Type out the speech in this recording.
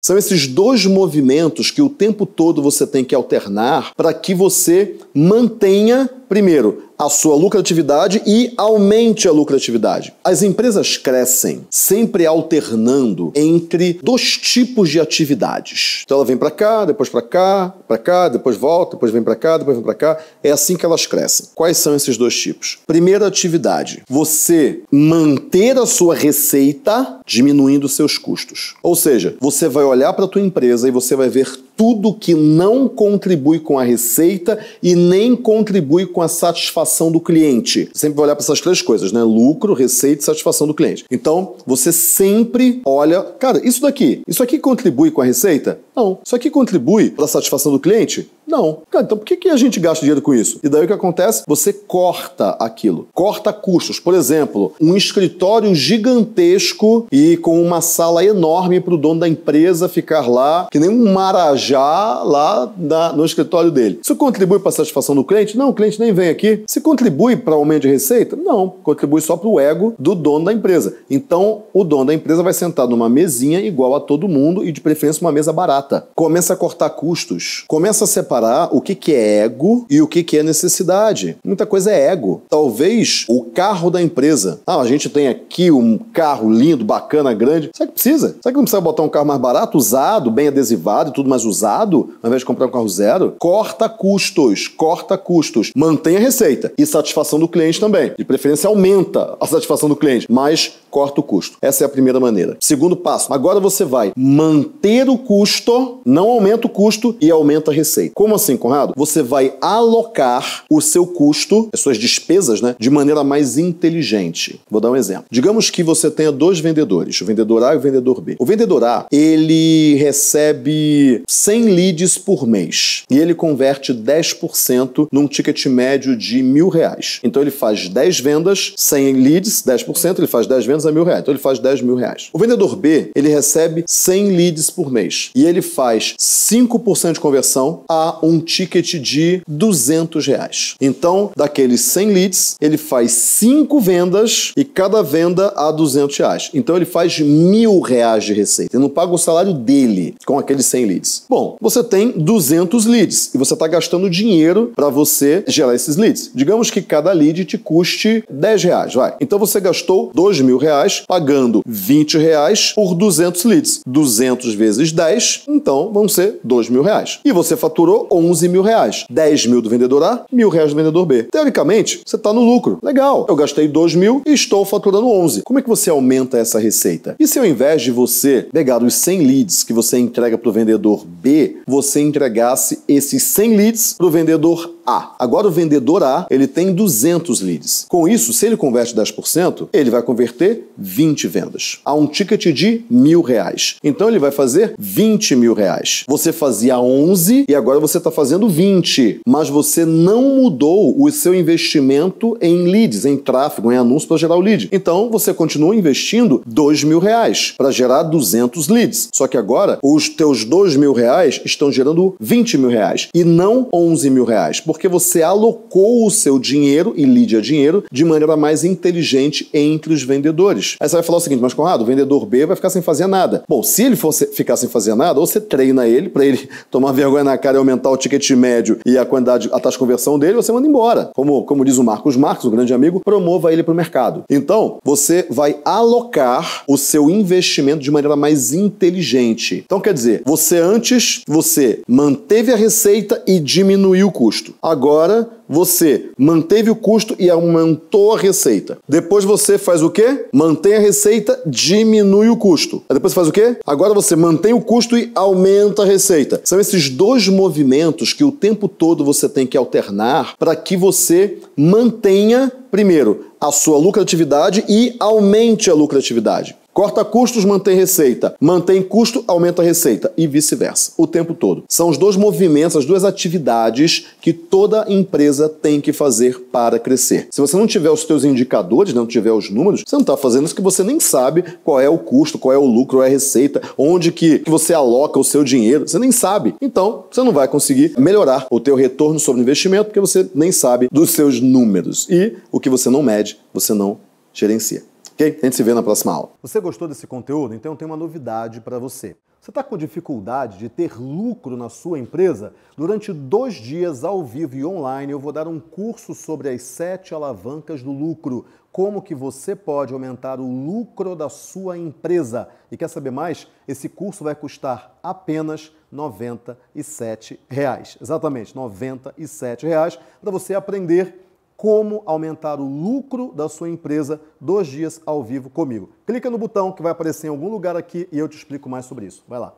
São esses dois movimentos que o tempo todo você tem que alternar para que você mantenha primeiro, a sua lucratividade e aumente a lucratividade. As empresas crescem sempre alternando entre dois tipos de atividades. Então ela vem para cá, depois para cá, para cá, depois volta, depois vem para cá, depois vem para cá. É assim que elas crescem. Quais são esses dois tipos? Primeira atividade, você manter a sua receita diminuindo seus custos. Ou seja, você vai olhar para tua empresa e você vai ver tudo que não contribui com a receita e nem contribui com a satisfação do cliente. Sempre vai olhar para essas três coisas, né? Lucro, receita e satisfação do cliente. Então, você sempre olha, cara, isso daqui, isso aqui contribui com a receita? Não. Isso aqui contribui para a satisfação do cliente? Não. Cara, então por que, que a gente gasta dinheiro com isso? E daí o que acontece? Você corta aquilo. Corta custos. Por exemplo, um escritório gigantesco e com uma sala enorme para o dono da empresa ficar lá, que nem um marajá lá na, no escritório dele. Isso contribui para a satisfação do cliente? Não, o cliente nem vem aqui. Se contribui para o aumento de receita? Não. Contribui só para o ego do dono da empresa. Então, o dono da empresa vai sentar numa mesinha igual a todo mundo e de preferência uma mesa barata Começa a cortar custos. Começa a separar o que, que é ego e o que, que é necessidade. Muita coisa é ego. Talvez o carro da empresa. Ah, a gente tem aqui um carro lindo, bacana, grande. Será que precisa? Será que não precisa botar um carro mais barato, usado, bem adesivado e tudo mais usado, ao invés de comprar um carro zero? Corta custos, corta custos. mantém a receita e satisfação do cliente também. De preferência, aumenta a satisfação do cliente, mas corta o custo. Essa é a primeira maneira. Segundo passo, agora você vai manter o custo valor não aumenta o custo e aumenta a receita. Como assim, Conrado? Você vai alocar o seu custo, as suas despesas, né, de maneira mais inteligente. Vou dar um exemplo. Digamos que você tenha dois vendedores, o vendedor A e o vendedor B. O vendedor A, ele recebe 100 leads por mês e ele converte 10% num ticket médio de mil reais. Então ele faz 10 vendas, 100 leads, 10%, ele faz 10 vendas a mil reais. Então ele faz 10 mil reais. O vendedor B, ele recebe 100 leads por mês e ele faz 5% de conversão a um ticket de 200 reais. Então, daqueles 100 leads, ele faz 5 vendas e cada venda a 200 reais. Então, ele faz mil reais de receita. Ele não paga o salário dele com aqueles 100 leads. Bom, você tem 200 leads e você está gastando dinheiro para você gerar esses leads. Digamos que cada lead te custe 10 reais, vai. Então, você gastou 2 mil reais pagando 20 reais por 200 leads. 200 vezes 10, então vão ser 2 mil reais. E você faturou 11 mil reais. 10 mil do vendedor A, mil reais do vendedor B. Teoricamente, você está no lucro. Legal, eu gastei 2 mil e estou faturando 11. Como é que você aumenta essa receita? E se ao invés de você pegar os 100 leads que você entrega para o vendedor B, você entregasse esses 100 leads para o vendedor A? A. Agora o vendedor A, ele tem 200 leads. Com isso, se ele converte 10%, ele vai converter 20 vendas. A um ticket de mil reais. Então ele vai fazer 20 mil reais. Você fazia 11 e agora você está fazendo 20. Mas você não mudou o seu investimento em leads, em tráfego, em anúncio para gerar o lead. Então você continua investindo 2 mil reais para gerar 200 leads. Só que agora os teus 2 mil reais estão gerando 20 mil reais e não 11 mil reais. Por porque você alocou o seu dinheiro e lide dinheiro de maneira mais inteligente entre os vendedores. Aí você vai falar o seguinte, mas Conrado, o vendedor B vai ficar sem fazer nada. Bom, se ele fosse ficar sem fazer nada, ou você treina ele para ele tomar vergonha na cara e aumentar o ticket médio e a quantidade, a taxa de conversão dele, você manda embora. Como, como diz o Marcos Marcos, um grande amigo, promova ele para o mercado. Então, você vai alocar o seu investimento de maneira mais inteligente. Então, quer dizer, você antes, você manteve a receita e diminuiu o custo. Agora você manteve o custo e aumentou a receita. Depois você faz o quê? Mantém a receita, diminui o custo. Aí depois você faz o quê? Agora você mantém o custo e aumenta a receita. São esses dois movimentos que o tempo todo você tem que alternar para que você mantenha, primeiro, a sua lucratividade e aumente a lucratividade. Corta custos, mantém receita. Mantém custo, aumenta a receita. E vice-versa. O tempo todo. São os dois movimentos, as duas atividades que toda empresa tem que fazer para crescer. Se você não tiver os seus indicadores, não tiver os números, você não está fazendo isso que você nem sabe qual é o custo, qual é o lucro, qual é a receita, onde que, que você aloca o seu dinheiro. Você nem sabe. Então, você não vai conseguir melhorar o teu retorno sobre investimento porque você nem sabe dos seus números. E o que você não mede, você não gerencia. Ok? A gente se vê na próxima aula. Você gostou desse conteúdo? Então eu tenho uma novidade para você. Você está com dificuldade de ter lucro na sua empresa? Durante dois dias ao vivo e online, eu vou dar um curso sobre as sete alavancas do lucro. Como que você pode aumentar o lucro da sua empresa? E quer saber mais? Esse curso vai custar apenas R$ 97. Reais. Exatamente, R$ 97 reais para você aprender como aumentar o lucro da sua empresa dois dias ao vivo comigo. Clica no botão que vai aparecer em algum lugar aqui e eu te explico mais sobre isso. Vai lá.